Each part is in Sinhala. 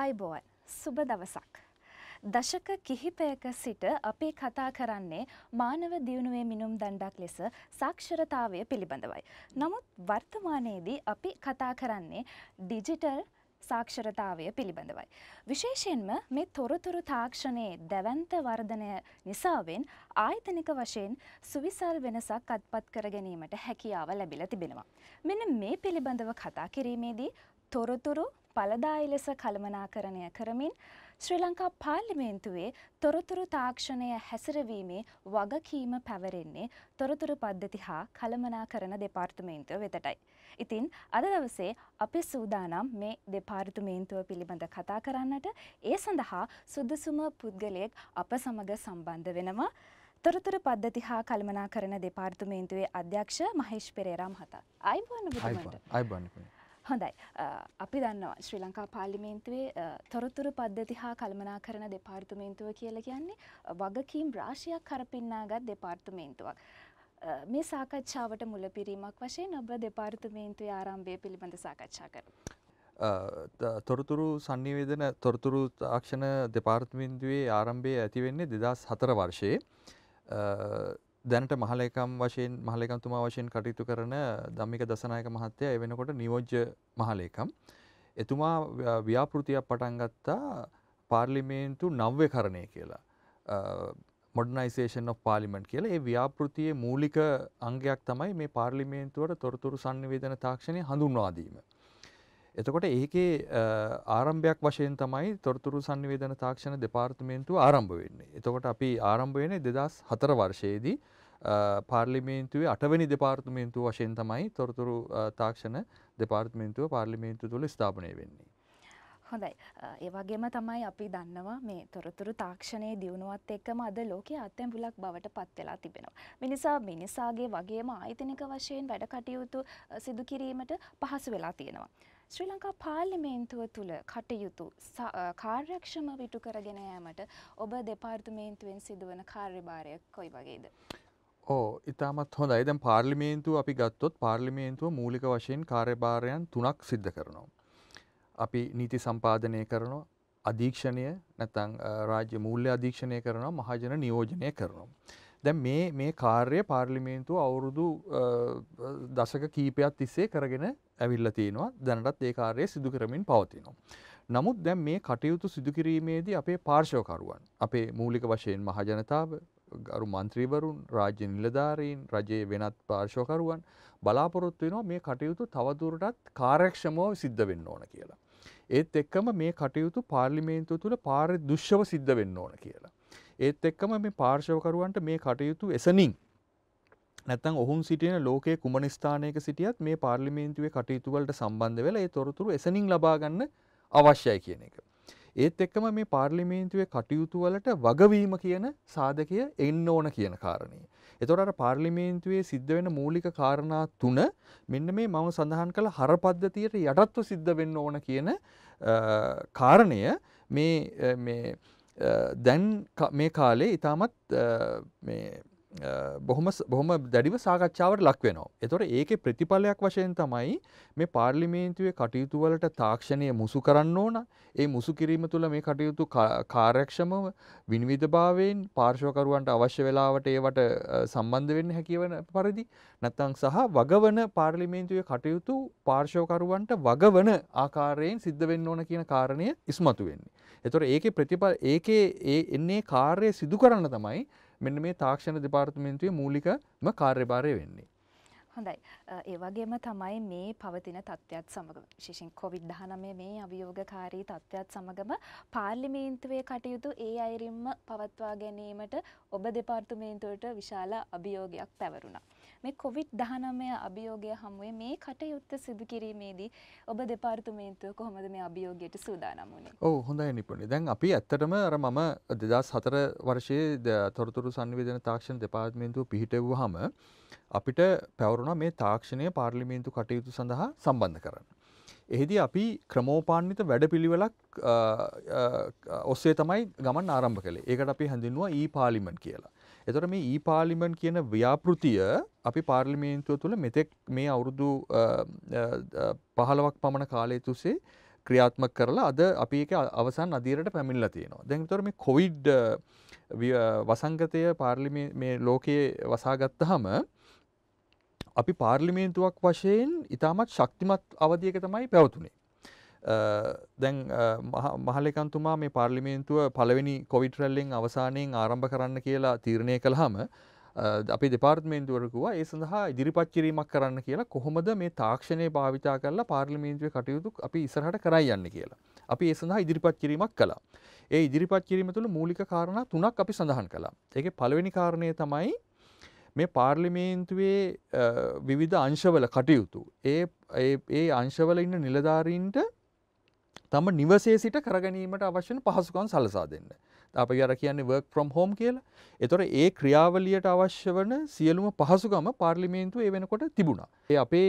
අයිබෝන් සුබ දවසක්. දශක කිහිපයක සිට අපි කතා කරන්නේ මානව දියුණුවේ මිනුම් දණ්ඩක් ලෙස සාක්ෂරතාවය පිළිබඳවයි. නමුත් වර්තමානයේදී අපි කතා කරන්නේ ඩිජිටල් සාක්ෂරතාවය පිළිබඳවයි. විශේෂයෙන්ම මේ තොරතුරු තාක්ෂණයේ දැවන්ත වර්ධනය නිසාවෙන් ආයතනික වශයෙන් සුවිසල් වෙනසක් අත්පත් කර ගැනීමට හැකියාව ලැබිලා තිබෙනවා. මෙන්න මේ පිළිබඳව කතා කිරීමේදී තොරතුරු ඵලදායි ලෙස කළමනාකරණය කරමින් ශ්‍රී ලංකා පාර්ලිමේන්තුවේ තොරතුරු තාක්ෂණය හැසිරවීමේ වගකීම පැවරෙන්නේ තොරතුරු පද්ධති හා කළමනාකරණ දෙපාර්තමේන්තුව වෙතටයි. ඉතින් අද දවසේ අපි සූදානම් මේ දෙපාර්තමේන්තුව පිළිබඳ කතා කරන්නට ඒ සඳහා සුදුසුම පුද්ගලයෙක් අප සමග සම්බන්ධ වෙනවා. තොරතුර පද්ධති හා කළමනාකරණ දෙපාර්තමේන්තුවේ අධ්‍යක්ෂ මහේෂ් පෙරේරා මහතා. අයිබෝන් ඔබතුමන්ට. අයිබෝන්. හොඳයි අපි දන්නවා ශ්‍රී ලංකා පාර්ලිමේන්තුවේ තොරතුරු පද්ධති හා කළමනා කරන දෙපාර්තමේන්තුව කියල කියන්නේ වගකීම් රාශියක් කරපින්නාගත් දෙපාර්තමේන්තුවක්. මේ සාකච්ඡාවට මුල පිරීමක් වශයෙන් ඔබ දෙපාර්තමේන්තුවේ ආරම්භය පිළිබඳ සාකච්ඡා කර. තොරතුරු සංනිවේදන තොරතුරු තාක්ෂණ දෙපාර්තමින්දුවේ ආරම්භය ඇතිවෙන්නේ දෙදස් හතර වර්ෂයේ දැනට මහලේකම් වශයෙන් මහලේකම්තුමා වශයෙන් කටයුතු කරන ධම්මික දසනායක මහත්තයා ඒ වෙනකොට නියෝජ්‍ය මහලේකම්. එතුමා ව්‍යාපෘතියක් පටන් ගත්තා පාර්ලිමේන්තු නව්‍යකරණය කියලා. මොඩනයිසේෂන් of පාලිමෙන්ට් කියලා ඒ ව්‍යාපෘතියේ මූලික අංගයක් තමයි මේ පාර්ලිමේන්තුවට තොරතුරු සංනිවේදන තාක්ෂණය හඳුන්වාදීම. එතකොට ඒකේ ආරම්භයක් වශයෙන් තමයි තොරතුරු සංනිවේදන තාක්ෂණ දෙපාර්තමේන්තුව ආරම්භ වෙන්නේ. එතකොට අපි ආරම්භ වෙන්නේ 2004 වර්ෂයේදී පාර්ලිමේන්තුවේ අටවැනි දෙපාර්තමේන්තුව වශයෙන් තමයි තොරතුරු තාක්ෂණ දෙපාර්තමේන්තුව පාර්ලිමේන්තු තුළ ස්ථාපනය වෙන්නේ. හොඳයි ඒවගේම තමයි අපි දන්නවා මේ තොරතුරු තාක්ෂණයේ දියුණුවත් එක්කම අද ලෝකයේ අත්‍යම්පුලක් බවට පත් වෙලා තිබෙනවා. මිනිසා මිනිසාගේ වගේම ආයතනික වශයෙන් වැඩ කටයුතු සිදු කිරීමට පහසු වෙලා තියෙනවා. ශ්‍රී ලංකා පාර්ලිමේන්තුව තුළ කටයුතු කාර්යක්ෂම විටු කරගෙන යාමට ඔබ දෙපාර්තමේන්තුවෙන් සිදුවන කාර්යභාරය කොයි වගේද? ඕ ඉතාමත් හොඳයි දැන් පාර්ලිමේන්තුව අපි ගත්තොත් පාර්ලිමේන්තුව මූලික වශයෙන් කාර්යභාරයන් තුනක් සිද්ධ කරනවා. අපි නීති සම්පාදනය කරනවා අධීක්ෂණය නැතන් රාජ්‍ය මූල්‍ය අධීක්ෂණය කරනවා මහජන නියෝජනය කරනවා. දැන් මේ මේ කාර්ය පාර්ලිමේන්තුව අවුරුදු දශක කීපයක් තිස්සේ කරගෙන ඇවිල්ල තියෙනවා දැනටත් ඒ කාර්ය සිදු කරමින් පවතිනවා. නමුත් දැන් මේ කටයුතු සිදුකිරීමේදී අපේ පාර්ශවකරුවන් අපේ මූලික වශයෙන් මහජනතාව ගරු මන්ත්‍රීවරුන් රාජ්‍ය නිලධාරීන් රජයේ වෙනත් පාර්ශවකරුවන් බලාපොරොත්තු වෙනවා මේ කටයුතු තවදුරටත් කාර්යක්ෂමව සිද්ධ වෙන්න ඕන කියලා. ඒත් එක්කම මේ කටයුතු පාර්ලිමේන්තුව තුළ පාරි දුෂ්‍යව සිද්ධ වෙන්න ඕන කියලා. ඒත් එක්කම මේ පාර්ශවකරුවන්ට මේ කටයුතු එසනින් නැත්තම් ඔහුන් සිටින ලෝකයේ කුමන ස්ථානයක සිටියත් මේ පාර්ලිමේන්තුවේ කටයුතු වලට සම්බන්ධ වෙලා ඒ තොරතුරු එසනින් ලබා ගන්න අවශ්‍යයි කියන එක. ඒත් එක්කම මේ පාර්ලිමේන්තුවේ කටයුතු වලට වගවීම කියන සාධකය එන්න ඕන කියන කාරණේ. එතකොට අර පාර්ලිමේන්තුවේ සිද්ධ වෙන මූලික කාරණා තුන මෙන්න මේ මම සඳහන් කළ හර පද්ධතියට යටත්ව සිද්ධ වෙන්න ඕන කියන කාරණය මේ දැන් මේ කාලේ ඉතාමත් බොහොම බොහොම දැඩිව සාකච්ඡාවට ලක්වෙනවා. එතොට ඒක ප්‍රතිඵලයක් වශයෙන් තමයි මේ පාර්ලිමේන්තුවේ කටයුතුවලට තාක්ෂණය මුසු කරන්න ඕන ඒ මුසු කිරීම තුළ මේ කටයුතු කාරයක්ෂම විනිවිධභාවයෙන් පාර්ශවකරුවන්ට අවශ්‍ය වෙලාවට ඒවට සම්බන්ධ වෙන්න හැකිවන පරිදි නැත්තං සහ වගවන පාර්ලිමේන්තුවේ කටයුතු පාර්ශවකරුවන්ට වගවන ආකාරයෙන් සිද්ධ වෙන්න ඕන කියන කාරණය ඉස්මතු වෙන්නේ. එතොට ඒක ප්‍රතිපල් ඒකේ ඒ එන්නේ කාර්ය සිදු කරන්න තමයි මෙන්න මේ තාක්ෂණ දෙපාර්තමේන්තුවේ මූලිකම කාර්යභාරය වෙන්නේ. හොඳයි ඒවගේම තමයි මේ පවතින තත්ත්වත් සමඟ ශිෂන් කොවිඩ් දහනමය මේ අභියෝගකාරී තත්ත්වත් සමඟම පාර්ලිමේන්තුවේ කටයුතු ඒ අයිරිම්ම පවත්වා ගැනීමට ඔබ දෙපාර්තුමේන්තුවට විශාල අභියෝගයක් පැවරුණා. මේ කොවිඩ්-19 අභියෝගය හමුවේ මේ කටයුත්ත සිදු කිරීමේදී ඔබ දෙපාර්තමේන්තුව කොහොමද මේ අභියෝගයට සූදානම් වුණේ? ඔව් හොඳයි නිපුණි. දැන් අපි ඇත්තටම අර මම 2004 වර්ෂයේ තොරතුරු සංවේදන තාක්ෂණ දෙපාර්තමේන්තුව පිහිටෙව්වහම අපිට පැවරුණා මේ තාක්ෂණය පාර්ලිමේන්තු කටයුතු සඳහා සම්බන්ධ කරන්න. එහිදී අපි ක්‍රමෝපාන්විත වැඩපිළිවෙලක් ඔස්සේ තමයි ගමන් ආරම්භ කළේ. ඒකට අපි හඳුන්වුවා ඊ පාර්ලිමන්ට් කියලා. එතොට මේ ඊ e පාලිමන් කියන ව්‍යාපෘතිය අපි පාර්ලිමේන්තුව තුළ මෙතෙක් මේ අවුරුදු පහලවක් පමණ කාලය තුසේ ක්‍රියාත්ම කරලා අද අපි එක අවසන් අදීරට පැමිල්ල තියෙනවා දැන්තොර මේ කොවිඩ් වසංගතය පාර්ලිමේ මේ ලෝකයේ වසාගත්ත හම අපි පාර්ලිමේන්තුවක් වශයෙන් ඉතාමත් ශක්තිමත් අවධියක තමයි පැවතුනේ දැන් මහලකන්තුමා මේ පාර්ලිමේන්තුව පළවෙනි කොවිටරල්ලෙන් අවසානයෙන් ආරම්භ කරන්න කියලා තීරණය කළහම අපි දෙපාර්ත්මේන්තුවරකුවා ඒ සඳහා ඉදිරිපත් කිරීමක් කරන්න කියලා කොහොමද මේ තාක්ෂණය භාවිතා කරලා පාර්ලිමේන්තුවේ කටයුතු අපි ඉස්සරහට කරයි යන්න කියලා. අපි ඒ සඳහා ඉදිරිපත් කිරීමක් කළා. ඒ ඉදිරිපත් කිරීම තුළ මූලික කාරණා තුනක් අපි සඳහන් කළා. ඒකේ පළවෙනි කාරණය තමයි මේ පාර්ලිමේන්තුවේ විවිධ අංශවල කටයුතු. ඒ ඒ අංශවල ඉන්න නිලධාරීන්ට තම නිවසේ සිට කරගැනීමට අවශ්‍යන පහසුකම් සලසා දෙන්න. අප අර කියන්නේ වර්ක් ෆ්‍රම් හෝම් කියලා. එතොර ඒ ක්‍රියාවලියට අවශ්‍ය වන සියලුම පහසුකම පාර්ලිමේන්තු ඒ වෙනකොට තිබුණා. ඒ අපේ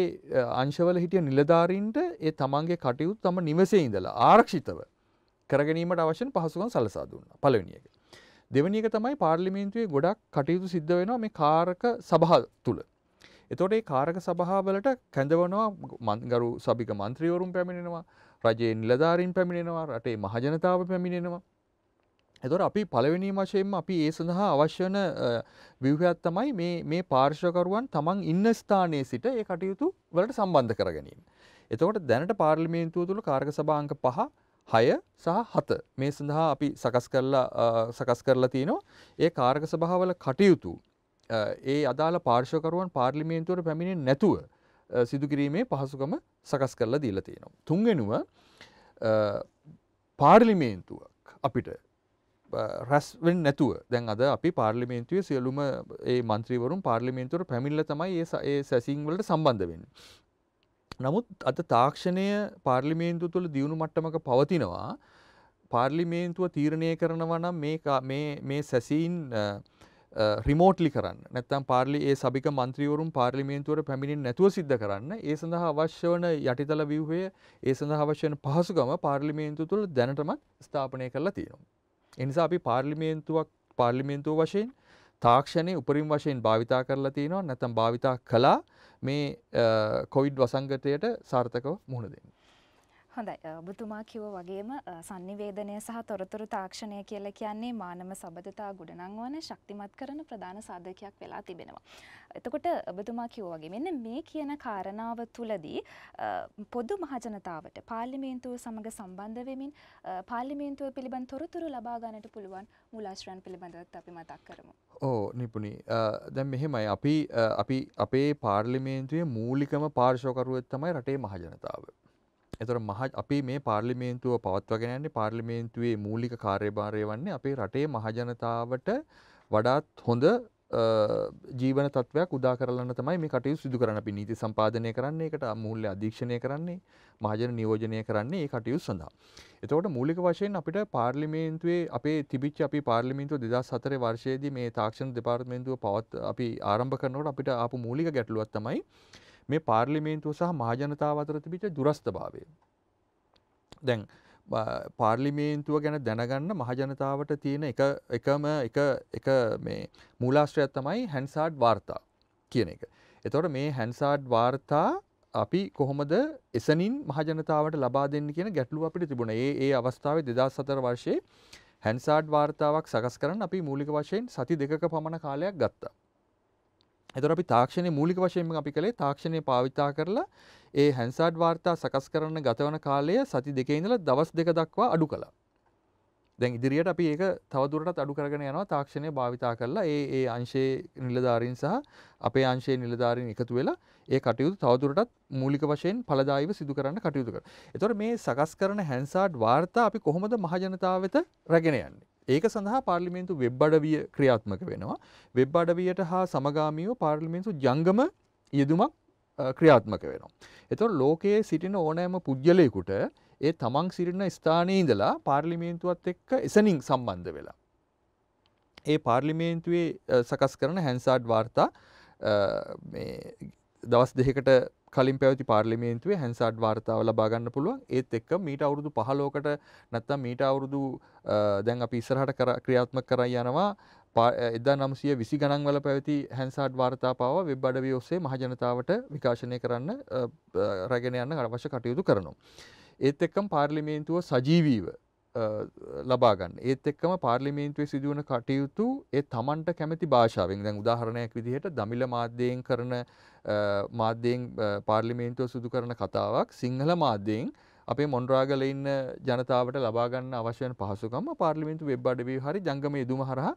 අංශවල හිටිය නිලධාරීන්ට ඒ තමන්ගේ කටයුතු තම නිවසේ ඉඳලා ආරක්ෂිතව කරගැනීමට අවශ්‍යන පහසුකම් සලසා දුන්නා. පළවෙනි එක. දෙවෙනි එක තමයි පාර්ලිමේන්තුවේ ගොඩක් කටයුතු සිද්ධ වෙනවා මේ කාරක සභා තුළ. එතොට ඒ කාරක සභහාවලට කැඳවනවා ගරු සභික මන්ත්‍රීවරුම් පැමිණෙනවා රජයේ නිලධාරින් පැමිණෙනවා රටේ මහජනතාව පැමිණෙනවා. එතොට අපි පළවෙනි වශයෙන් අපි ඒ සඳහා අවශ්‍යන විවහත් තමයි මේ පාර්ශකරුවන් තමන් ඉන්න ස්ථානයේ සිට ඒ කටයුතු වලට සම්බන්ධ කර ගැනීම. එතකොට දැනට පාර්ලිමේන්තුව තුළ කාර්ක සභාංක පහ හය සහ හත මේ සඳහා අපි සකස් කරලා සකස් කරලා තියෙනවා ඒ කාර්ක සභාවල කටයුතු ඒ අදාළ පාර්ශකරුවන් පාර්ලිමේන්තුවට පැමිණෙන් නැතුව සිදුකිරීමේ පහසුකම සකස් කරලා දීලා තියෙනවා. තුන්ගෙනුව පාර්ලිමේන්තුවක් අපිට රැස්වෙන් නැතුව දැන් අද අපි පාර්ලිමේන්තුවේ සියලුම ඒ මන්ත්‍රීවරුන් පාර්ලිමේන්තුවට පැමිල්ල තමයි ඒ සැසිංවලට සම්බන්ධ වෙන්න. නමුත් අද තාක්ෂණය පාර්ලිමේන්තු තුළ දියුණු මට්ටමක පවතිනවා පාර්ලිමේන්තුව තීරණය කරනවා නම් මේ සැසීන් රිමෝට්ලි කරන්න නැත්තම් පාර්ලි ඒ සබික මන්ත්‍රීවරුම් පාර්ලිමේන්තුවට පැමිණින් නැතුව සිද්ධ කරන්න ඒ සඳහා අවශ්‍ය වන යටිතල ව්‍යවහය ඒ සඳහා අවශ්‍යන පහසුගම පාර්ලිමේන්තු තුළ දැනටමත් ස්ථාපනය කරලා තියෙනවා. එනිසා අපි පාර්ලිමේන්තුවක් පාර්ලිමේන්තුව වශයෙන් තාක්ෂණය උපරිම් වශයෙන් භාවිතා කරලා තියෙනවා නැතම් භාවිතා කලා මේ කොවිඩ් වසංගතයට සාර්ථකව මුහුණ දෙන්න. හොඳයි ඔබතුමා කිව්ව වගේම sannivedanaya සහ තොරතුරු තාක්ෂණය කියලා කියන්නේ මානව සබඳතා ගොඩනංවන ශක්තිමත් කරන ප්‍රධාන සාධකයක් වෙලා තිබෙනවා. එතකොට ඔබතුමා කිව්ව වගේ මෙන්න මේ කියන කාරණාව තුලදී පොදු මහජනතාවට පාර්ලිමේන්තුව සමග සම්බන්ධ වෙමින් පාර්ලිමේන්තුව පිළිබඳ තොරතුරු ලබා ගන්නට පුළුවන් මූලාශ්‍රයන් පිළිබඳවත් අපි මතක් කරමු. ඕ නිපුණි දැන් මෙහෙමයි අපි අපි අපේ පාර්ලිමේන්තුවේ මූලිකම පාර්ශවකරුවෙක් තමයි රටේ මහජනතාව. එතකොට මහ අපි මේ පාර්ලිමේන්තුව පවත්වාගෙන යන්නේ පාර්ලිමේන්තුවේ මූලික කාර්යභාරය වන්නේ අපේ රටේ මහජනතාවට වඩාත් හොඳ ජීවන තත්ත්වයක් උදා කරලන්න තමයි මේ කටයුතු සිදු කරන අපි නීති සම්පාදනය කරන්නේ ඒකට මූල්‍ය අධීක්ෂණය කරන්නේ මහජන නියෝජනය කරන්නේ ඒ කටයුතු සඳහා. එතකොට මූලික වශයෙන් අපිට පාර්ලිමේන්තුවේ අපේ තිබිච්ච අපි පාර්ලිමේන්තුව 2004 වර්ෂයේදී මේ තාක්ෂණ දෙපාර්තමේන්තුව පවත් අපි ආරම්භ කරනකොට අපිට ආපු මූලික ගැටලුවක් තමයි මේ පාර්ලිමේන්තුව සහ මහජනතාව අතර තිබිච්ච දුරස්ථභාවය. දැන් පාර්ලිමේන්තුව ගැන දැනගන්න මහජනතාවට තියෙන එක එකම එක එක මේ මූලාශ්‍රයක් තමයි හැන්සාඩ් වාර්තා කියන එක. එතකොට මේ හැන්සාඩ් වාර්තා අපි කොහොමද එසනින් මහජනතාවට ලබා දෙන්න කියන ගැටලුව අපිට තිබුණා. ඒ ඒ අවස්ථාවේ 2004 වර්ෂයේ හැන්සාඩ් වාර්තාවක් සකස් කරන්න අපි මූලික වශයෙන් සති දෙකක පමණ කාලයක් ගත්තා. එතකොට අපි තාක්ෂණයේ මූලික වශයෙන්ම අපි කළේ තාක්ෂණය පාවිච්චා කරලා ඒ හැන්සාඩ් වාර්තා සකස් කරන ගතවන කාලය සති දෙකේ ඉඳලා දවස් දෙක දක්වා අඩු කළා. දැන් ඉදිරියට අපි ඒක තවදුරටත් අඩු කරගෙන යනවා තාක්ෂණය භාවිතා කරලා ඒ ඒ අංශයේ නිලධාරීන් සහ අපේ අංශයේ නිලධාරීන් එකතු වෙලා ඒ කටයුතු තවදුරටත් මූලික වශයෙන් ඵලදායීව සිදු කරන්න කටයුතු කරනවා. එතකොට මේ සකස් කරන හැන්සාඩ් වාර්තා අපි කොහොමද මහජනතාව වෙත රැගෙන යන්නේ? ඒක සඳහා පාර්ලිමේන්තු වෙබ් අඩවිය ක්‍රියාත්මක වෙනවා. වෙබ් අඩවියට හා සමගාමීව පාර්ලිමේන්තු ජංගම යෙදුමක් ක්‍රියාත්මක වෙනවා. එතකොට ලෝකයේ සිටින ඕනෑම පුද්ගලයෙකුට ඒ තමන් සිටින ස්ථානයේ ඉඳලා පාර්ලිමේන්තුවත් එක්ක එසනින් සම්බන්ධ වෙලා. ඒ පාර්ලිමේන්තුවේ සකස් කරන හැන්සාඩ් වාර්තා දවස් දෙකට කලින් පැවති පාර්ලිමේන්තුවේ හැන්සාඩ් වාර්තාව ලබාගන්න පුළුවන් ඒත් එක්ක මීට අවුරුදු පහලෝකට නැත්තම් මීට අවුරුදු දැන් අපි ඉස්සරහට කර ක්‍රියාත්මක කරයි යනවා එදා නම්සිය විසි ගණන් වල පැවති හැන්සාඩ් වාර්තාපාව වෙබ් අඩවි ඔස්සේ මහජනතාවට විකාශනය කරන්න රැගෙන යන්න අවශ්‍ය කටයුතු කරනවා. ඒත් එක්කම් පාර්ලිමේන්තුව සජීවීව ලබා ගන්න. ඒත් එක්කම පාර්ලිමේන්තුවේ සිදුවන කටයුතු ඒ Tamanට කැමැති භාෂාවෙන් දැන් උදාහරණයක් විදිහට දමිළ මාධ්‍යයෙන් කරන මාධ්‍යයෙන් පාර්ලිමේන්තුව සිදු කරන කතාවක් සිංහල මාධ්‍යයෙන් අපේ මොන්ඩ්‍රාගල ඉන්න ජනතාවට ලබා ගන්න අවශ්‍ය වෙන පහසුකම් පාර්ලිමේන්තු වෙබ් අඩවියේ හරි ජංගමයේ යෙදුම හරහා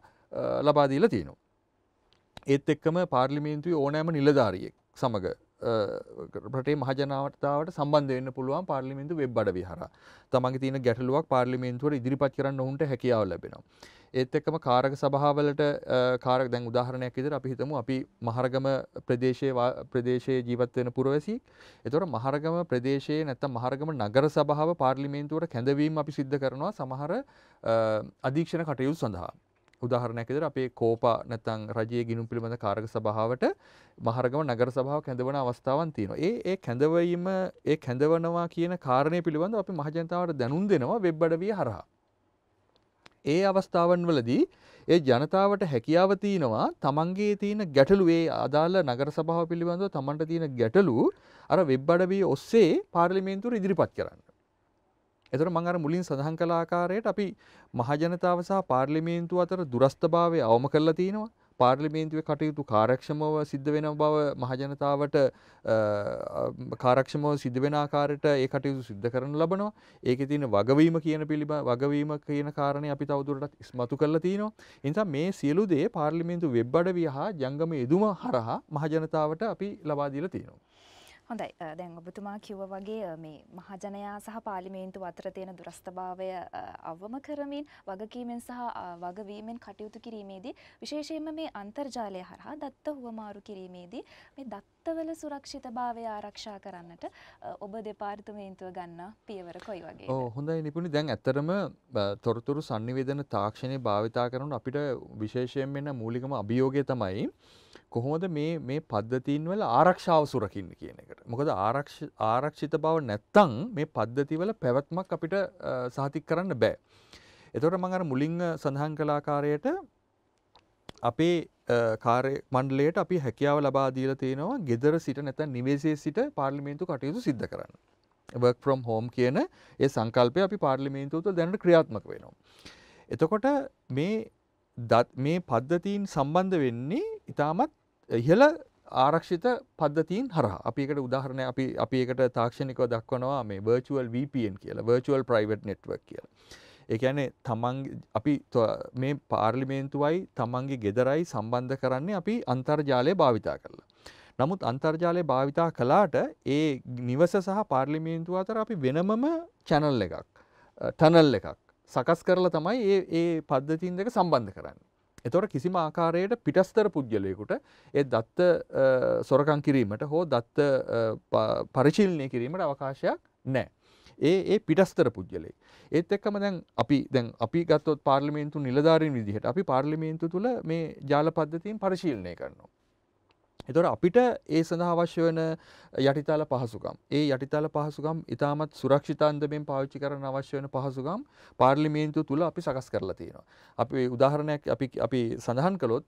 ලබා දීලා තියෙනවා. ඒත් එක්කම පාර්ලිමේන්තුවේ ඕනෑම නිලධාරියෙක් සමග රටේ මහජනාවතාවට සම්බන්ධ වෙන්න පුළුවන් පාර්ලිමේන්තු වෙබ් අඩවි හරහා. තමන්ගේ තියෙන ගැටලුවක් පාර්ලිමේන්තුවට ඉදිරිපත් කරන්න ඔවුන්ට හැකියාව ලැබෙනවා. ඒත් එක්කම කාරක සභාවලට කාරක දැන් උදාහරණයක් විදිහට අපි හිතමු අපි මහරගම ප්‍රදේශයේ ප්‍රදේශයේ ජීවත් වෙන පුරවැසියෙක්. ඒතකොට මහරගම ප්‍රදේශයේ නැත්නම් මහරගම නගර සභාව පාර්ලිමේන්තුවට කැඳවීම අපි සිද්ධ කරනවා සමහර අධීක්ෂණ කටයුතු සඳහා. උදාහරණයක් විදිහට අපේ කෝපා නැත්නම් රජයේ ගිණුම් පිළිබඳ කාර්ක සභාවට මහරගම නගර සභාව කැඳවන අවස්ථාවන් තියෙනවා. ඒ ඒ කැඳවීම ඒ කැඳවනවා කියන කාරණය පිළිබඳව අපි මහජනතාවට දැනුම් දෙනවා වෙබ් අඩවිය හරහා. ඒ අවස්ථාවන් වලදී ඒ ජනතාවට හැකියාව තියෙනවා තමන්ගේ තියෙන ගැටලු ඒ අදාළ නගර සභාව පිළිබඳව තමන්ට තියෙන ගැටලු අර වෙබ් අඩවිය ඔස්සේ පාර්ලිමේන්තුවට ඉදිරිපත් කරන්න. එතකොට මම අර මුලින් සඳහන් කළ ආකාරයට අපි මහජනතාව සහ පාර්ලිමේන්තුව අතර දුරස්තභාවය අවම කරලා තිනවා. පාර්ලිමේන්තුවේ කටයුතු කාර්යක්ෂමව සිද්ධ වෙන බව මහජනතාවට කාර්යක්ෂමව සිද්ධ වෙන ආකාරයට ඒ කටයුතු සිද්ධ කරන ලබනවා. ඒකේ තියෙන වගවීම කියන පිළිබඳ වගවීම කියන කාරණේ අපි තවදුරටත් ඉස්මතු කරලා තිනවා. ඒ නිසා මේ සියලු දේ පාර්ලිමේන්තු වෙබ් අඩවිය හා ජංගම යෙදුම හරහා මහජනතාවට අපි ලබා දීලා තියෙනවා. හොඳයි දැන් ඔබතුමා කිව්ව වගේ මේ මහජනයා සහ පාර්ලිමේන්තුව අතර තියෙන දුරස්ථභාවය අවම කරමින් වගකීමෙන් සහ වගවීමෙන් කටයුතු කිරීමේදී විශේෂයෙන්ම මේ අන්තර්ජාලය හරහා දත්ත හුවමාරු කිරීමේදී මේ දත්ත වත්තවල සුරක්ෂිතභාවය ආරක්ෂා කරන්නට ඔබ දෙපාර්තමේන්තුව ගන්න පියවර කොයි වගේ. හොඳයි නිපුණි දැන් ඇත්තරම තොරතුරු සංනිවේදන තාක්ෂණය භාවිතා කරන අපිට විශේෂයෙන් වෙන මූලිකම අභියෝගය තමයි කොහොමද මේ මේ පද්ධතින් වල ආරක්ෂාව සුරකින්න කියන එකට. මොකද ආරක්ෂිත බව නැත්තම් මේ පද්ධතිවල පැවැත්මක් අපිට සාතික් කරන්න බෑ. එතකොට මම අර මුලින් සඳහන් කළ ආකාරයට අපේ කාර්ය මණ්ඩලයට අපි හැකියාව ලබා දීලා තියෙනවා gedara සිට නැත්නම් නිවසේ සිට පාර්ලිමේන්තු කටයුතු සිද්ධ කරන්න. work from home කියන ඒ සංකල්පය අපි පාර්ලිමේන්තුව තුළ දැනට ක්‍රියාත්මක වෙනවා. එතකොට මේ මේ පද්ධතීන් සම්බන්ධ වෙන්නේ ඉතාමත් ඉහළ ආරක්ෂිත පද්ධතීන් හරහා අපි එකට උදාහරණය අපි අපි එකට තාක්ෂණිකව දක්වනවා මේ virtual VPN කියලා virtual private network කියලා. ඒකැනේ තමන් අපි මේ පාර්ලිමේන්තුවයි තමන්ගේ ගෙදරයි සම්බන්ධ කරන්නේ අපි අන්තර්ජාලය භාවිතා කරලා. නමුත් අන්තර්ජාලය භාවිතා කලාට ඒ නිවස සහ පාර්ලිමේන්තුව අතර අපි වෙනමම චැනල් එකක් ටනල් එකක් සකස් කරලා තමයි ඒ ඒ පද්ධතින් දෙක සම්බන්ධ කරන්නේ. එතොට කිසිම ආකාරයට පිටස්තර පුද්ගලයකුට ඒ දත්ත සොරකං කිරීමට හෝ දත්ත පරිශීලනය කිරීමට අවකාශයක් නෑ. ඒ ඒ පිටස්තර පුද්ගලෙක්. ඒත් එක්කම දැන් අපි දැන් අපි ගත්තොත් පාර්ලිමේන්තු නිලධාරීන් විදිහට අපි පාර්ලිමේන්තු තුල මේ ජාල පද්ධතියෙන් පරිශීලනය කරනවා. එතකොට අපිට ඒ සඳහා අවශ්‍ය වෙන යටිතල පහසුකම් ඒ යටිතල පහසුකම් ඉතාමත් සුරක්ෂිතාන්දමෙන් පාවිච්චි කරන අවශ්‍ය වෙන පහසුකම් පාර්ලිමේන්තුව තුල අපි සකස් කරලා තියෙනවා. අපි උදාහරණයක් අපි අපි සඳහන් කළොත්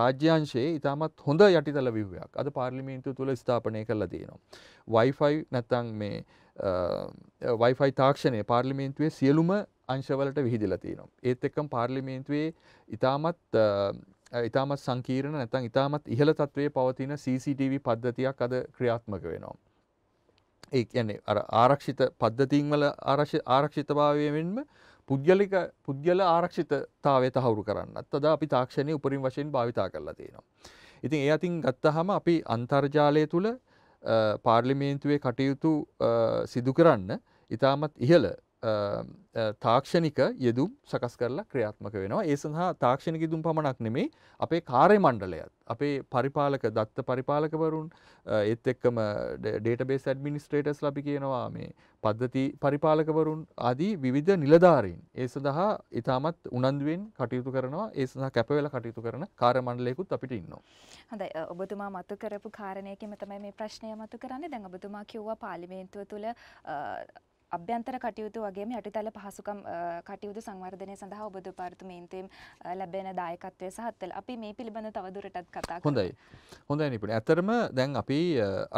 රාජ්‍යාංශයේ ඉතාමත් හොඳ යටිතල ව්‍යුහයක් අද පාර්ලිමේන්තුව තුල ස්ථාපනය කරලා තියෙනවා. Wi-Fi නැත්නම් මේ වයිෆයි තාක්ෂණය පාර්ලිමේන්තුවේ සියලුම අංශවලට විහිදිල තියෙනවා. ඒත් එක්කම් පාර්ලිමේන්තුවේ ඉතාමත් ඉතාමත් සංකීරණ නැතන් ඉතාමත් ඉහළ තත්වයේ පවතින CCTV පද්ධතියක් අද ක්‍රියාත්මක වෙනවා. ඒ කියන්නේ අර ආරක්ෂිත පද්ධතින්වල ආරක්ෂිතභාවයෙන්ම පුද්ගලික පුද්ගල ආරක්ෂිතතාවය තහවුරු කරන්නත් අද අපි තාක්ෂණය උපරිම වශයෙන් භාවිතා කරලා තියෙනවා. ඉතින් ඒ අතින් ගත්තහම අපි අන්තර්ජාලය තුළ පාර්ලිමේන්තුවේ කටයුතු සිදු කරන්න ඉතාමත් ඉහළ තාක්ෂණික යෙදුම් සකස් කරලා ක්‍රියාත්මක වෙනවා ඒ සඳහා තාක්ෂණික යෙදුම් පමණක් නෙමේ අපේ කාර්ය මණ්ඩලයත් අපේ පරිපාලක දත්ත පරිපාලකවරුන් ඒත් එක්කම ඩේටබේස් ඇඩ්මිනිස්ට්‍රේටර්ස් ලබි කියනවා මේ පද්ධති පරිපාලකවරුන් ආදී විවිධ නිලධාරීන් ඒ සඳහා ඉතාමත් උනන්දුවෙන් කටයුතු කරනවා ඒ සඳහා කැපවෙලා කටයුතු කරන කාර්ය මණ්ඩලයකුත් අපිට ඉන්නවා හොඳයි ඔබතුමා මතු කරපු කාරණයකින්ම තමයි මේ ප්‍රශ්නය මතු කරන්නේ දැන් ඔබතුමා කිව්වා පාර්ලිමේන්තුව තුළ අභ්‍යන්තර කටයුතු වගේම යටිතල පහසුකම් කටයුතු සංවර්ධනය සඳහා ඔබ දෙපාර්තමේන්තුවෙන් ලැබෙන දායකත්වය සහත්වල අපි මේ පිළිබඳ තවදුරටත් කතා හොඳයි හොඳයි නිපුණ ඇතරම දැන් අපි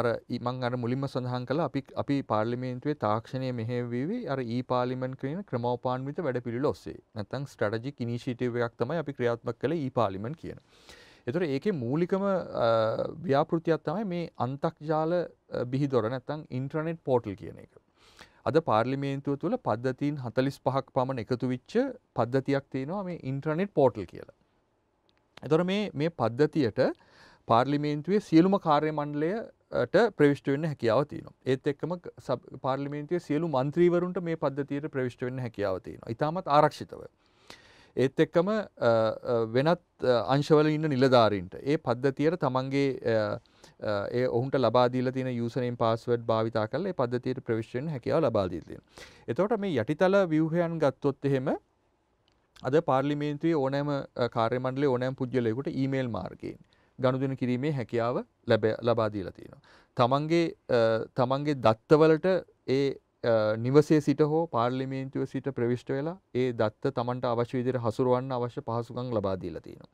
අර මං අර මුලින්ම සඳහන් කළා අපි අපි පාර්ලිමේන්තුවේ තාක්ෂණය මෙහෙවීවි අර ඊ පාර්ලිමන්ට් කියන ක්‍රමෝපාන්විත වැඩපිළිවෙල ඔස්සේ නැත්නම් ස්ට්‍රැටජික් ඉනිෂියේටිව් එකක් තමයි අපි ක්‍රියාත්මක කළේ ඊ පාර්ලිමන්ට් කියන. එතොට ඒකේ මූලිකම ව්‍යාපෘතියක් තමයි මේ අන්තක්ජාල බිහිදොර නැත්තං ඉන්ට්‍රනෙට් පෝටල් කියන එක. අද පාර්ලිමේන්තුව තුළ පද්ධතින් හතලිස් පහක් පමණ එකතු විච්ච පද්ධතියක් තියෙනවා මේ ඉන්ට්‍රනෙට් පෝටල් කියලා. එතොර මේ මේ පද්ධතියට පාර්ලිමේන්තුවේ සියලුම කාර්ය මණ්ඩලයට ප්‍රවිෂ්ට වෙන්න හැකියාව තියෙනවා. ඒත් එක්කම පාර්ලිමේන්තුවේ සියලු මන්ත්‍රීවරුන්ට මේ පද්ධතියට ප්‍රවිෂ්ට වෙන්න හැකියාව තියෙනවා. ඉතාමත් ආරක්ෂිතව. ඒත් එක්කම වෙනත් අංශවල ඉන්න නිලධාරීන්ට ඒ පද්ධතියට තමන්ගේ ඒ ඔහුට ලබාදීල තින යුසනෙන් පස්සවඩ් භාවිතා කල පද්ධතියට ප්‍රවිශ්යෙන් හැකව ලබාදීතිය. එතවට මේ යටිතල ව්‍යහයන් ගත්තොත් එහෙම අද පාර්ලිමේන්ත්‍රී ඕනෑම කාරමන්ඩලේ ඕනෑම් පුද්ගලයකුට ඊමේල් මාර්ගයෙන් ගණුදන කිරීමේ හැකියාව ලබාදීල තියෙනවා. තමන්ගේ තමන්ගේ දත්තවලට ඒ නිවසේ සිට හෝ පාර්ලිමේන්තුව සිට ප්‍රවිශ්ට වෙලා ඒ දත්ත තමන්ට අවශ්‍ය විදිර හසුරුවන්න අවශ්‍ය පහසුකං ලබාදීල තියෙනවා.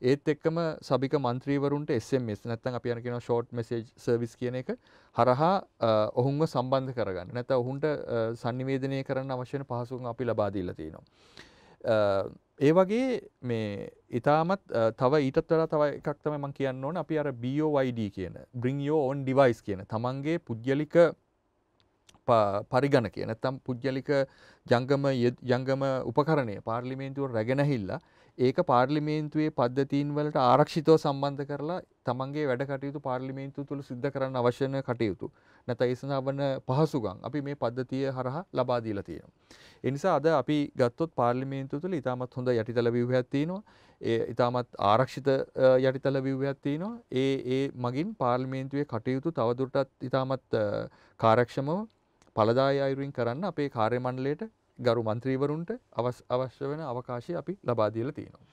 ඒත් එක්කම සබික මන්ත්‍රීවරුන්ට SMS නැත්නම් අපි යන කියනවා short message service කියන එක හරහා ඔවුන්ව සම්බන්ධ කරගන්න. නැත්නම් ඔවුන්ට sannivedanaya කරන්න අවශ්‍ය වෙන පහසුකම් අපි ලබා දීලා තියෙනවා. ඒ වගේ මේ ඉතාමත් තව ඊටත් වඩා තව එකක් තමයි මම කියන්න ඕන අපි අර BOYD කියන bring your own device කියන තමන්ගේ පුද්ගලික පරිගණකය නැත්නම් පුද්ගලික ජංගම ජංගම උපකරණය පාර්ලිමේන්තුවට රැගෙන ඇහිලා ඒක පාර්ලිමේන්තුවේ පද්ධතීන් වලට ආරක්ෂිතව සම්බන්ධ කරලා තමන්ගේ වැඩ කටයුතු පාර්ලිමේන්තුව තුළ සිද්ධ කරන්න අවශ්‍ය වෙන කටයුතු නැත්නම් ඒ සඳහා වන පහසුකම් අපි මේ පද්ධතිය හරහා ලබා දීලා තියෙනවා. ඒ නිසා අද අපි ගත්තොත් පාර්ලිමේන්තුව තුළ ඉතාමත් හොඳ යටිතල ව්‍යුහයක් තියෙනවා. ඒ ඉතාමත් ආරක්ෂිත යටිතල ව්‍යුහයක් තියෙනවා. ඒ ඒ මගින් පාර්ලිමේන්තුවේ කටයුතු තවදුරටත් ඉතාමත් කාර්යක්ෂමව පළදාය අයුරින් කරන්න අපේ කාර්ය මණ්ඩලයට ගරු මන්ත්‍රීවරුන්ට අවශ්‍ය වෙන අවකාශය අපි ලබා දීලා තියෙනවා.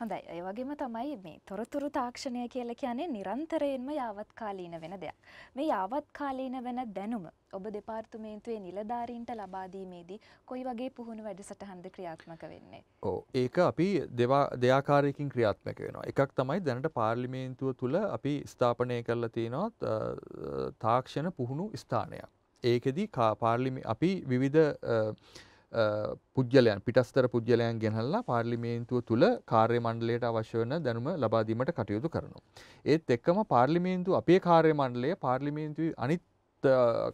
හොඳයි ඒ වගේම තමයි මේ තොරතුරු තාක්ෂණය කියලා කියන්නේ නිරන්තරයෙන්ම යාවත්කාලීන වෙන දෙයක්. මේ යාවත්කාලීන වෙන දැනුම ඔබ දෙපාර්තමේන්තුවේ නිලධාරීන්ට ලබා දීමේදී කොයි වගේ පුහුණු වැඩසටහන්ද ක්‍රියාත්මක වෙන්නේ? ඔව් ඒක අපි දෙආකාරයකින් ක්‍රියාත්මක වෙනවා. එකක් තමයි දැනට පාර්ලිමේන්තුව තුල අපි ස්ථාපනය කරලා තියෙනවා තාක්ෂණ පුහුණු ස්ථානයක්. ඒකෙදි පාර්ලිමේ අපි විවිධ පුද්ගලයන් පිටස්තර පුද්ගලයන් ගෙනහල්ලා පාර්ලිමේන්තුව තුළ කාර්ය මණ්ඩලයට අවශ්‍ය වන දැනුම ලබාදීමට කටයුතු කරනවා. ඒත් එක්කම පාර්ලිමේන්තු අපේ කාර්ය මණ්ඩලය පාර්ලිමේන්තු අනිත්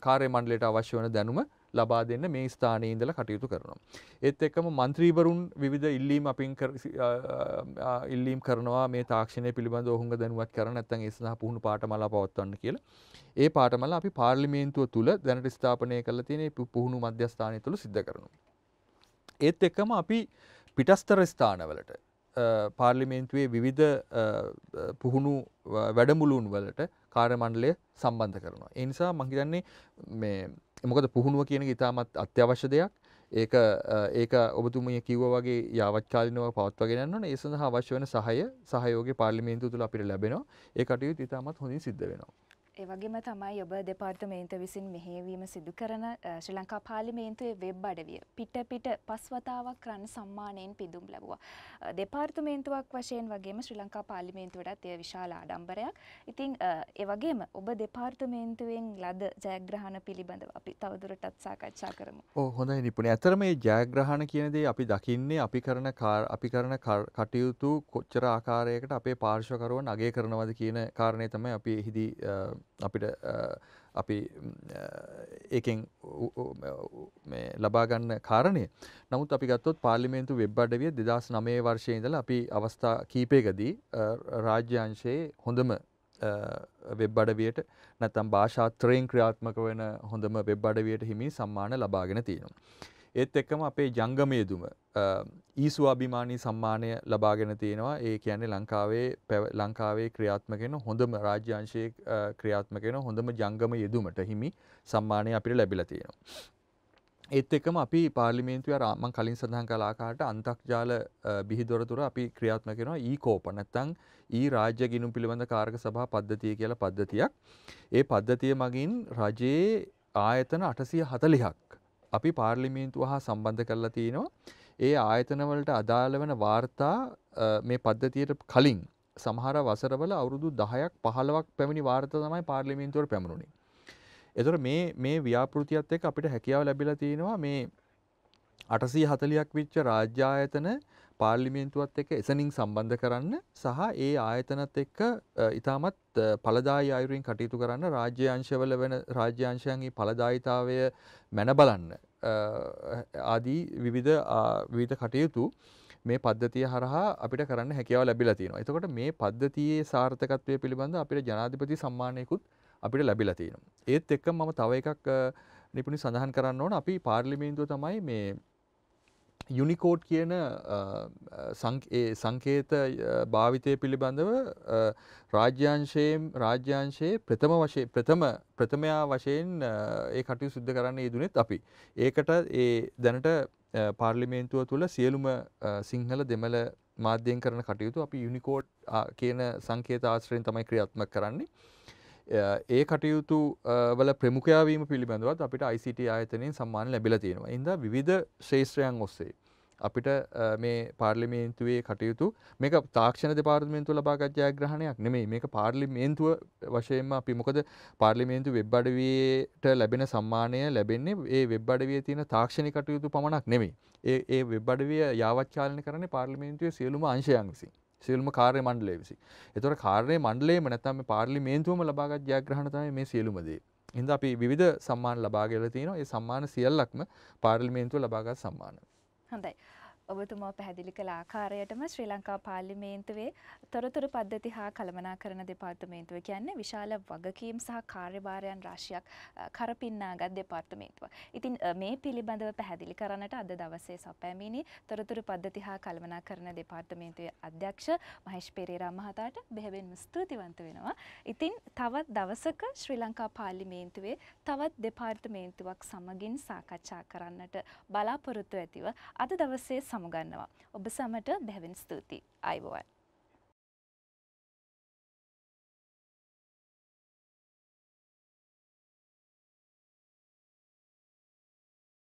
කාර්ය මණ්ඩලයට අවශ්‍ය වන දැනුම ලබා දෙන්න මේ ස්ථානයේ ඉඳලා කටයුතු කරනවා. ඒත් එක්කම മന്ത്രിවරුන් විවිධ ඉල්ලීම් අපින් ඉල්ලීම් කරනවා මේ තාක්ෂණය පිළිබඳව ඔහුගේ දැනුවත් කරන නැත්නම් ඒ සඳහා පුහුණු පාඨමාලා පවත්වන්න කියලා. ඒ පාඨමාලා අපි පාර්ලිමේන්තුව තුල දැනට ස්ථාපනය කරලා තියෙන පුහුණු මධ්‍යස්ථානය තුල සිද්ධ කරනවා. ඒත් එකම අපි පිටස්තර ස්ථානවලට පාර්ලිමේන්තුවේ විවිධ පුහුණු වැඩමුළුන් වලට කාර්මණ්ඩලය සම්බන්ධ කරනවා. එනිසා මහිතන්නේ එමොකද පුහුණුව කියන ඉතාමත් අත්‍යවශ්‍ය දෙයක් ඒක ඒක ඔබතුමිය කිව්ව වගේ යාවච්චාලිනව පවත්වගෙනන්න ඒ සඳහා අවශ්‍ය වන සහය සහයෝගේ පාර්ලිමේන්තු තුළ අපිට ලැබෙනවා ඒ කටයුතු ඉතාමත් හොඳින් සිද්ධ වෙනවා. ඒ වගේම තමයි ඔබ දෙපාර්තමේන්තුව විසින් මෙහෙයවීම සිදු කරන ශ්‍රී ලංකා පාර්ලිමේන්තුවේ වෙබ් අඩවිය පිට පිට පස් වතාවක් රන් සම්මානයෙන් පිදුම් ලැබුවා. දෙපාර්තමේන්තුවක් වශයෙන් වගේම ශ්‍රී ලංකා පාර්ලිමේන්තුවටත් එය විශාල ආඩම්බරයක්. ඉතින් ඒ වගේම ඔබ දෙපාර්තමේන්තුවෙන් ලද ජයග්‍රහණ පිළිබඳව අපි තවදුරටත් සාකච්ඡා කරමු. ඔව් හොඳයි නිපුණේ. ඇත්තට මේ ජයග්‍රහණ කියන දේ අපි දකින්නේ අපි කරන අපි කරන කටයුතු කොච්චර ආකාරයකට අපේ පාර්ශ්වකරුවන් අගය කරනවද කියන කාරණේ තමයි අපි එහිදී අපිට අපි ඒකෙන් ලබාගන්න කාරණය නමුත් අපි ගත්තොත් පාර්ලිමේන්තු වෙබ් අඩවිය දෙදස් නමේ වර්ෂය ඉඳල අපි අවස්ථා කීපයකදී රාජ්‍යංශයේ හොඳම වෙබ් අඩවියට නැතම් භාෂාත්‍රයෙන් ක්‍රියාත්මක වෙන හොඳම වෙබ් අඩවියට හිමි සම්මාන ලබාගෙන තියෙනවා. ඒත් එක්කම අපේ ජංගමයදුම ඊස්වාභිමානී සම්මානය ලබාගෙන තියෙනවා ඒ කියන්නේ ලංකාවේ ලංකාවේ ක්‍රියාත්මකෙන හොඳම රාජ්‍යංශයේ ක්‍රියාත්මකෙන හොඳම ජංගම යෙදුමට හිමි සම්මානය අපිට ලැබිලා තියෙනවා. ඒත් එක්කම අපි පාර්ලිමේන්තුවේ අර මම කලින් සඳහන් කළ ආකාරයට අන්තර්ජාල බිහිදොරතුර අපි ක්‍රියාත්මක කරනවා ඊකෝප නැත්නම් ඊ රාජ්‍ය ගිණුම් පිළිබඳ කාර්ක සභා පද්ධතිය කියලා පද්ධතියක්. ඒ පද්ධතිය මගින් රජයේ ආයතන 840ක් අපි පාර්ලිමේන්තුව හා සම්බන්ධ කරලා තිනවා. ඒ ආයතනවලට අදාළ වෙන වාර්තා මේ පද්ධතියට කලින් සමහර වසරවල අවුරුදු 10ක් 15ක් පැමිණි වාර්තා තමයි පාර්ලිමේන්තුවට පැමිණුනේ. එතකොට මේ මේ ව්‍යාපෘතියත් එක්ක අපිට හැකියාව ලැබිලා තියෙනවා මේ 840ක් විච්ච රාජ්‍ය ආයතන පාර්ලිමේන්තුවත් එක්ක එසනින් සම්බන්ධ කරන්න සහ ඒ ආයතනත් එක්ක ඉතාමත් පළදායි අයුරින් කටයුතු කරන්න රාජ්‍ය අංශවල වෙන රාජ්‍ය අංශයන්ගේ පළදායිතාවය මැන බලන්න ආදී විවිධ විවිධ කටයුතු මේ පද්ධතිය හරහා අපිට කරන්න හැකියාව ලැබිලා තියෙනවා. එතකොට මේ පද්ධතියේ සාර්ථකත්වය පිළිබඳ අපිට ජනාධිපති සම්මානයකුත් අපිට ලැබිලා තියෙනවා. ඒත් එක්කම මම තව එකක් නිපුණි සඳහන් කරන්න ඕන අපි පාර්ලිමේන්තුව තමයි මේ යුනිකෝඩ් කියන සංකේත භාවිතය පිළිබඳව රාජ්‍යංශයෙන් රාජ්‍යංශයේ ප්‍රථම වශයෙන් ප්‍රථම ප්‍රථමයා වශයෙන් ඒ කටයු සිද්ධ කරන්න යෙදුනෙත් අපි. ඒකට ඒ දැනට පාර්ලිමේන්තුව තුළ සියලුම සිංහල දෙමළ මාධ්‍යයෙන් කරන කටයුතු අපි යුනිකෝඩ් කියන සංකේත ආශ්‍රයෙන් තමයි ක්‍රියාත්මක කරන්නේ. ඒ කටයුතු වල ප්‍රමුඛයාවීම පිළිබඳවත් අපිට ICT ආයතනයෙන් සම්මාන ලැබිලා තියෙනවා. ඉන්ද විවිධ ශේෂ්ත්‍රයන් ඔස්සේ අපිට මේ පාර්ලිමේන්තුවේ කටයුතු මේක තාක්ෂණ දෙපාර්තමේන්තුව ලබාගත් ජයග්‍රහණයක් නෙමෙයි. මේක පාර්ලිමේන්තුව වශයෙන්ම අපි මොකද පාර්ලිමේන්තු වෙබ් අඩවියට ලැබෙන සම්මානය ලැබෙන්නේ ඒ වෙබ් අඩවියේ තියෙන තාක්ෂණික කටයුතු පමණක් නෙමෙයි. ඒ ඒ වෙබ් අඩවිය යාවත්චාලනය කරන්නේ පාර්ලිමේන්තුවේ සියලුම අංශයන් විසින්. සියලුම කාර්ය මණ්ඩලය විසි. එතොට කාර්ය මණ්ඩලේම නැතම පාර්ලිමේන්තුවම ලබාගත් ජයග්‍රහණතම මේ සියලුමදේ. හිද අපි විධ සම්මාන ලබාගල තියනවා ඒ සම්මාන සියල්ලක්ම පාර්ලිමේන්තුව ලබාගත් සම්මාන. හොඳයි. ඔබතුමා පැහැදිලි කළ ආකාරයටම ශ්‍රී ලංකා පාර්ලිමේන්තුවේ තොරතුරු පද්ධති හා කළමනාකරණ දෙපාර්තමේන්තුව කියන්නේ විශාල වගකීම් සහ කාර්යභාරයන් රාශියක් කරපින්නාගත් දෙපාර්තමේන්තුව. ඉතින් මේ පිළිබඳව පැහැදිලි කරන්නට අද දවසේ සපැමිණි තොරතුරු පද්ධති හා කළමනාකරණ දෙපාර්තමේන්තුවේ අධ්‍යක්ෂ මහේෂ් පෙරේරා මහතාට බෙහෙවින්ම ස්තුතිවන්ත වෙනවා. ඉතින් තවත් දවසක ශ්‍රී ලංකා පාර්ලිමේන්තුවේ තවත් දෙපාර්තමේන්තුවක් සමගින් සාකච්ඡා කරන්නට බලාපොරොත්තු ඇතිව අද දවසේ සම හමුගන්නවා. ඔබ සමට බැවින් ස්තුතියි. අයිබෝවන්.